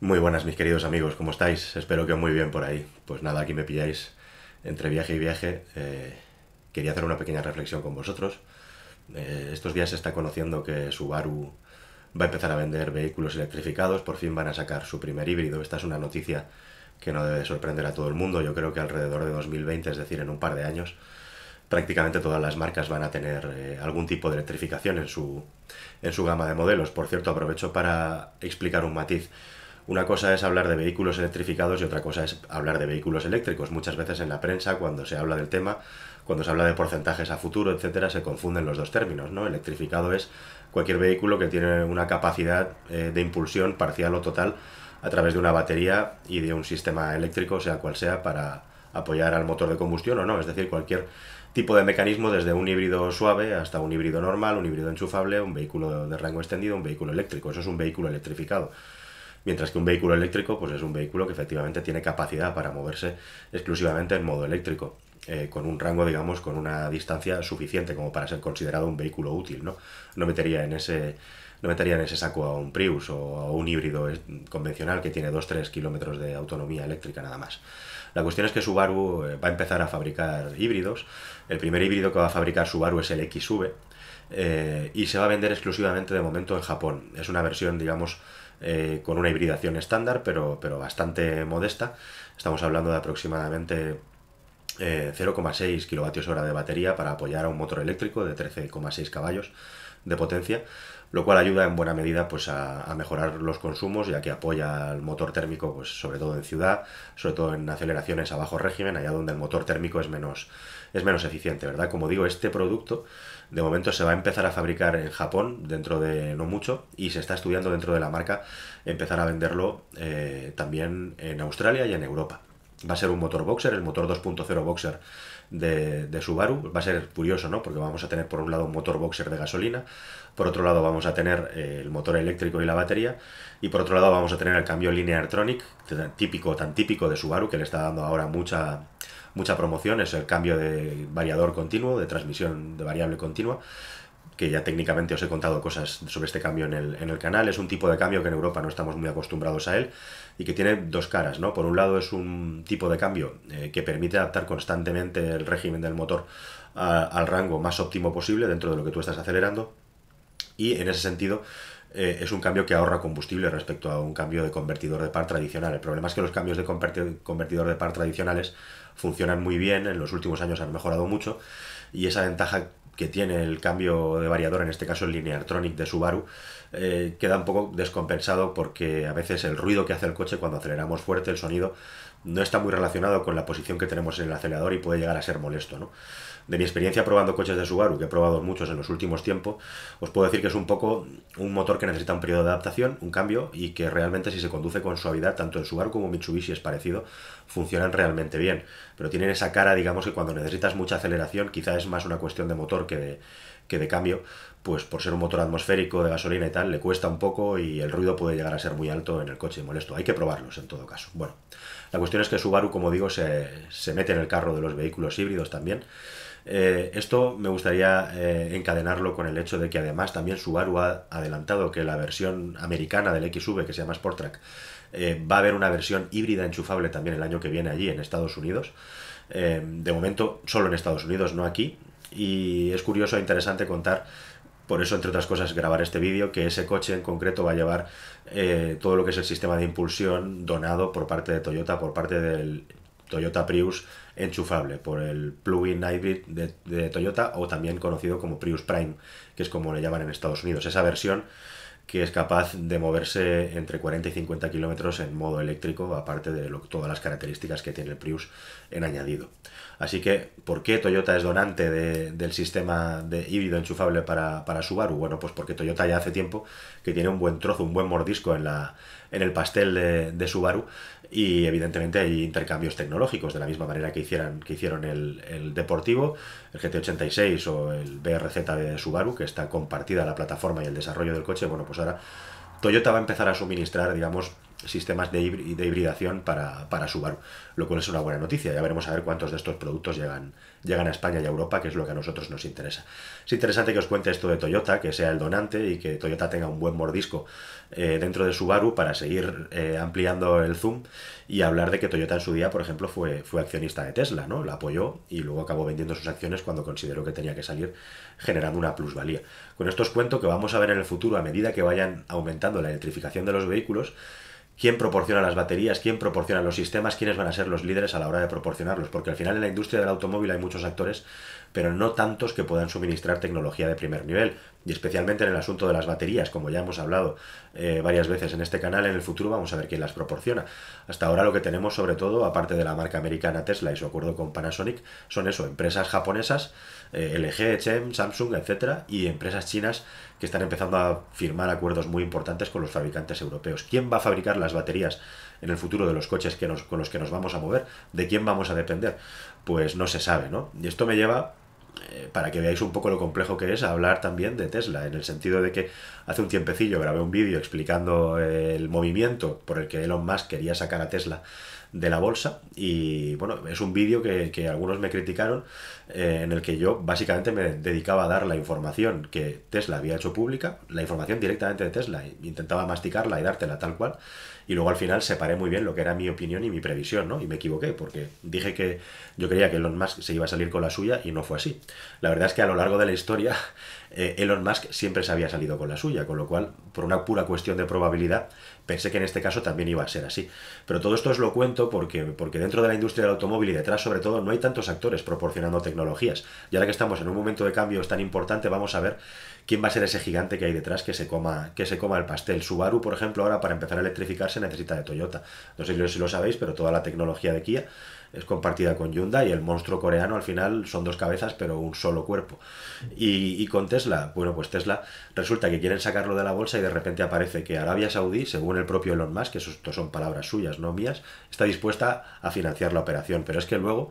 Muy buenas mis queridos amigos, ¿cómo estáis? Espero que muy bien por ahí. Pues nada, aquí me pilláis entre viaje y viaje. Eh, quería hacer una pequeña reflexión con vosotros. Eh, estos días se está conociendo que Subaru va a empezar a vender vehículos electrificados, por fin van a sacar su primer híbrido. Esta es una noticia que no debe sorprender a todo el mundo. Yo creo que alrededor de 2020, es decir, en un par de años, prácticamente todas las marcas van a tener eh, algún tipo de electrificación en su, en su gama de modelos. Por cierto, aprovecho para explicar un matiz una cosa es hablar de vehículos electrificados y otra cosa es hablar de vehículos eléctricos. Muchas veces en la prensa, cuando se habla del tema, cuando se habla de porcentajes a futuro, etcétera, se confunden los dos términos, ¿no? Electrificado es cualquier vehículo que tiene una capacidad eh, de impulsión parcial o total a través de una batería y de un sistema eléctrico, sea cual sea, para apoyar al motor de combustión o no, es decir, cualquier tipo de mecanismo desde un híbrido suave hasta un híbrido normal, un híbrido enchufable, un vehículo de rango extendido, un vehículo eléctrico, eso es un vehículo electrificado. Mientras que un vehículo eléctrico pues es un vehículo que efectivamente tiene capacidad para moverse exclusivamente en modo eléctrico, eh, con un rango, digamos, con una distancia suficiente como para ser considerado un vehículo útil, ¿no? No metería en ese, no metería en ese saco a un Prius o a un híbrido eh, convencional que tiene 2-3 kilómetros de autonomía eléctrica nada más. La cuestión es que Subaru eh, va a empezar a fabricar híbridos. El primer híbrido que va a fabricar Subaru es el XV y se va a vender exclusivamente de momento en Japón. Es una versión, digamos, eh, con una hibridación estándar, pero, pero bastante modesta. Estamos hablando de aproximadamente 0,6 eh, kilovatios hora de batería para apoyar a un motor eléctrico de 13,6 caballos de potencia, lo cual ayuda en buena medida pues, a, mejorar los consumos, ya que apoya al motor térmico, pues, sobre todo en ciudad, sobre todo en aceleraciones a bajo régimen, allá donde el motor térmico es menos, es menos eficiente, ¿verdad? Como digo, este producto de momento se va a empezar a fabricar en Japón dentro de no mucho y se está estudiando dentro de la marca empezar a venderlo eh, también en Australia y en Europa va a ser un motor boxer, el motor 2.0 boxer de, Subaru. Va a ser curioso, ¿no? Porque vamos a tener por un lado un motor boxer de gasolina, por otro lado vamos a tener eh, el motor eléctrico y la batería, y por otro lado vamos a tener el cambio Lineartronic, típico, tan típico de Subaru, que le está dando ahora mucha, mucha promoción, es el cambio de variador continuo, de transmisión de variable continua que ya técnicamente os he contado cosas sobre este cambio en el, canal. Es un tipo de cambio que en Europa no estamos muy acostumbrados a él y que tiene dos caras, Por un lado es un tipo de cambio eh, que permite adaptar constantemente el régimen del motor al rango más óptimo posible dentro de lo que tú estás acelerando y en ese sentido eh, es un cambio que ahorra combustible respecto a un cambio de convertidor de par tradicional. El problema es que los cambios de convertidor de par tradicionales funcionan muy bien, en los últimos años han mejorado mucho y esa ventaja que tiene el cambio de variador, en este caso el Lineartronic de Subaru, eh, queda un poco descompensado porque a veces el ruido que hace el coche cuando aceleramos fuerte el sonido no está muy relacionado con la posición que tenemos en el acelerador y puede llegar a ser molesto. De mi experiencia probando coches de Subaru, que he probado muchos en los últimos tiempos, os puedo decir que es un poco un motor que necesita un periodo de adaptación, un cambio, y que realmente si se conduce con suavidad, tanto en Subaru como Mitsubishi es parecido, funcionan realmente bien. Pero tienen esa cara, digamos, que cuando necesitas mucha aceleración, quizá es más una cuestión de motor que de, que de cambio, pues por ser un motor atmosférico de gasolina y tal, le cuesta un poco y el ruido puede llegar a ser muy alto en el coche y molesto. Hay que probarlos en todo caso. Bueno, la cuestión es que Subaru, como digo, se, mete en el carro de los vehículos híbridos también. Eh, esto me gustaría eh, encadenarlo con el hecho de que además también Subaru ha adelantado que la versión americana del XV, que se llama Sportrack, Track, eh, va a haber una versión híbrida enchufable también el año que viene allí en Estados Unidos. de momento solo en Estados Unidos, no aquí y es curioso e interesante contar por eso, entre otras cosas, grabar este vídeo, que ese coche en concreto va a llevar eh, todo lo que es el sistema de impulsión donado por parte de Toyota, por parte del Toyota Prius enchufable, por el plug-in hybrid de, de Toyota o también conocido como Prius Prime, que es como le llaman en Estados Unidos. Esa versión que es capaz de moverse entre 40 y 50 kilómetros en modo eléctrico, aparte de todas las características que tiene el Prius en añadido. Así que, ¿por qué Toyota es donante del sistema de híbrido enchufable para, para, Subaru? Bueno, pues porque Toyota ya hace tiempo que tiene un buen trozo, un buen mordisco en, la, en el pastel de Subaru y evidentemente hay intercambios tecnológicos, de la misma manera que, hicieran, que hicieron el, el Deportivo, el GT86 o el BRZ de Subaru, que está compartida la plataforma y el desarrollo del coche, bueno, pues ahora Toyota va a empezar a suministrar, digamos, sistemas de, hibridación para, para, Subaru, lo cual es una buena noticia. Ya veremos a ver cuántos de estos productos llegan, llegan a España y a Europa, que es lo que a nosotros nos interesa. Es interesante que os cuente esto de Toyota, que sea el donante y que Toyota tenga un buen mordisco eh, dentro de Subaru para seguir eh, ampliando el zoom y hablar de que Toyota en su día, por ejemplo, fue, fue accionista de Tesla, ¿no? La apoyó y luego acabó vendiendo sus acciones cuando consideró que tenía que salir generando una plusvalía. Con esto os cuento que vamos a ver en el futuro, a medida que vayan aumentando la electrificación de los vehículos, quién proporciona las baterías, quién proporciona los sistemas, quiénes van a ser los líderes a la hora de proporcionarlos, porque al final en la industria del automóvil hay muchos actores, pero no tantos que puedan suministrar tecnología de primer nivel, y especialmente en el asunto de las baterías, como ya hemos hablado eh, varias veces en este canal, en el futuro vamos a ver quién las proporciona. Hasta ahora lo que tenemos sobre todo, aparte de la marca americana Tesla y su acuerdo con Panasonic, son eso, empresas japonesas, eh, LG, HM, Samsung, etcétera, y empresas chinas que están empezando a firmar acuerdos muy importantes con los fabricantes europeos. ¿Quién va a fabricar las baterías en el futuro de los coches que con los que nos vamos a mover, de quién vamos a depender, pues no se sabe, ¿no? Y esto me lleva eh, para que veáis un poco lo complejo que es hablar también de Tesla, en el sentido de que hace un tiempecillo grabé un vídeo explicando el movimiento por el que Elon Musk quería sacar a Tesla de la bolsa. Y bueno, es un vídeo que, algunos me criticaron eh, en el que yo básicamente me dedicaba a dar la información que Tesla había hecho pública, la información directamente de Tesla, intentaba masticarla y dártela tal cual. Y luego al final separé muy bien lo que era mi opinión y mi previsión, ¿no? Y me equivoqué porque dije que yo creía que Elon Musk se iba a salir con la suya y no fue así. La verdad es que a lo largo de la historia eh, Elon Musk siempre se había salido con la suya, con lo cual, por una pura cuestión de probabilidad, pensé que en este caso también iba a ser así. Pero todo esto os lo cuento porque, porque dentro de la industria del automóvil y detrás, sobre todo, no hay tantos actores proporcionando tecnologías. Y ahora que estamos en un momento de es tan importante, vamos a ver ¿Quién va a ser ese gigante que hay detrás que se coma, que se coma el pastel? Subaru, por ejemplo, ahora para empezar a electrificarse necesita de Toyota. No sé si lo sabéis, pero toda la tecnología de Kia es compartida con Hyundai y el monstruo coreano al final son dos cabezas pero un solo cuerpo. Y, y, con Tesla, bueno pues Tesla resulta que quieren sacarlo de la bolsa y de repente aparece que Arabia Saudí, según el propio Elon Musk, que esto son palabras suyas, no mías, está dispuesta a financiar la operación, pero es que luego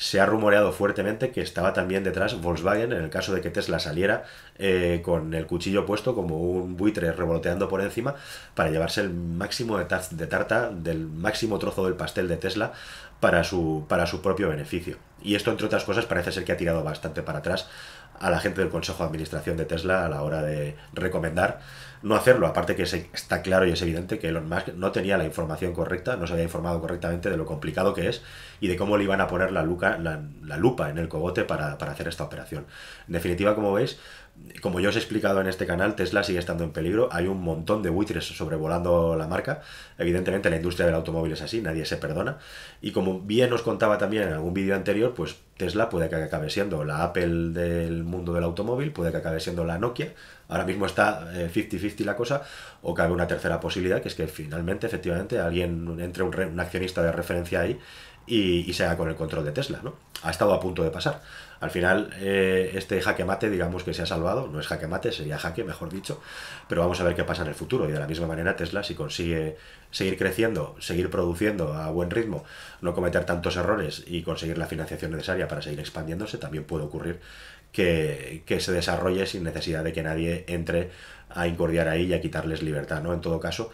se ha rumoreado fuertemente que estaba también detrás Volkswagen en el caso de que Tesla saliera eh, con el cuchillo puesto como un buitre revoloteando por encima para llevarse el máximo de, de tarta del máximo trozo del pastel de Tesla para su, para su propio beneficio. Y esto, entre otras cosas, parece ser que ha tirado bastante para atrás a la gente del Consejo de Administración de Tesla a la hora de recomendar no hacerlo. Aparte que está claro y es evidente que Elon Musk no tenía la información correcta, no se había informado correctamente de lo complicado que es y de cómo le iban a poner la, la, lupa en el cogote para, para hacer esta operación. En definitiva, como veis, como yo os he explicado en este canal, Tesla sigue estando en peligro. Hay un montón de buitres sobrevolando la marca. Evidentemente la industria del automóvil es así, nadie se perdona. Y como bien os contaba también en algún vídeo anterior, pues Tesla puede que acabe siendo la Apple del mundo del automóvil, puede que acabe siendo la Nokia ahora mismo está 50-50 eh, la cosa, o cabe una tercera posibilidad, que es que finalmente, efectivamente, alguien entre un, accionista de referencia ahí y, se haga con el control de Tesla, ¿no? Ha estado a punto de pasar. Al final, eh, este jaque mate, digamos que se ha salvado, no es jaque mate, sería jaque, mejor dicho, pero vamos a ver qué pasa en el futuro. Y de la misma manera, Tesla, si consigue seguir creciendo, seguir produciendo a buen ritmo, no cometer tantos errores y conseguir la financiación necesaria para seguir expandiéndose, también puede ocurrir que, se desarrolle sin necesidad de que nadie entre a incordiar ahí y a quitarles libertad, ¿no? En todo caso,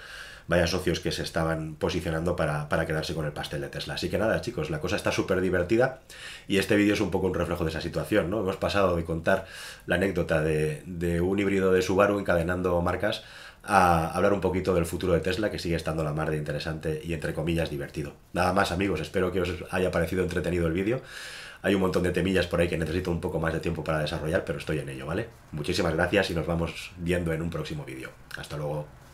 vaya socios que se estaban posicionando para, quedarse con el pastel de Tesla. Así que nada, chicos, la cosa está súper divertida y este vídeo es un poco un reflejo de esa situación, ¿no? Hemos pasado de contar la anécdota de, de un híbrido de Subaru encadenando marcas a hablar un poquito del futuro de Tesla, que sigue estando la mar de interesante y entre comillas divertido. Nada más amigos, espero que os haya parecido entretenido el vídeo. Hay un montón de temillas por ahí que necesito un poco más de tiempo para desarrollar, pero estoy en ello, ¿vale? Muchísimas gracias y nos vamos viendo en un próximo vídeo. Hasta luego.